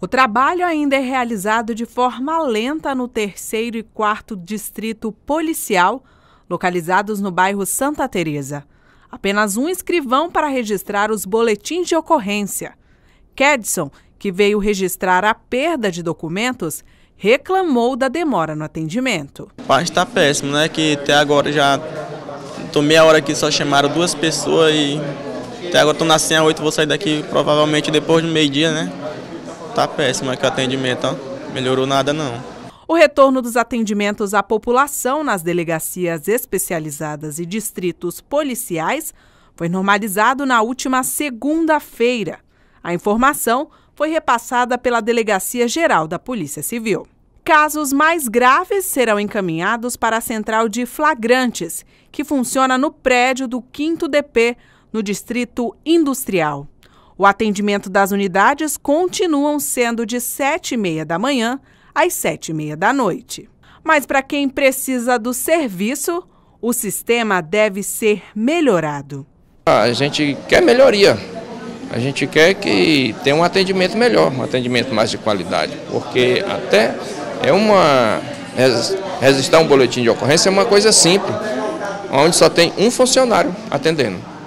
O trabalho ainda é realizado de forma lenta no terceiro e quarto distrito policial, localizados no bairro Santa Teresa. Apenas um escrivão para registrar os boletins de ocorrência. Kedson, que veio registrar a perda de documentos, reclamou da demora no atendimento. A parte está péssimo, né? Que até agora já estou meia hora aqui, só chamaram duas pessoas e até agora estou na senha 8, vou sair daqui provavelmente depois do meio-dia, né? está péssimo aqui o atendimento, ó. melhorou nada não. O retorno dos atendimentos à população nas delegacias especializadas e distritos policiais foi normalizado na última segunda-feira. A informação foi repassada pela Delegacia Geral da Polícia Civil. Casos mais graves serão encaminhados para a Central de Flagrantes, que funciona no prédio do 5 DP, no Distrito Industrial. O atendimento das unidades continuam sendo de 7 e meia da manhã às 7 e meia da noite. Mas para quem precisa do serviço, o sistema deve ser melhorado. Ah, a gente quer melhoria. A gente quer que tenha um atendimento melhor, um atendimento mais de qualidade, porque até é uma registrar um boletim de ocorrência é uma coisa simples, onde só tem um funcionário atendendo.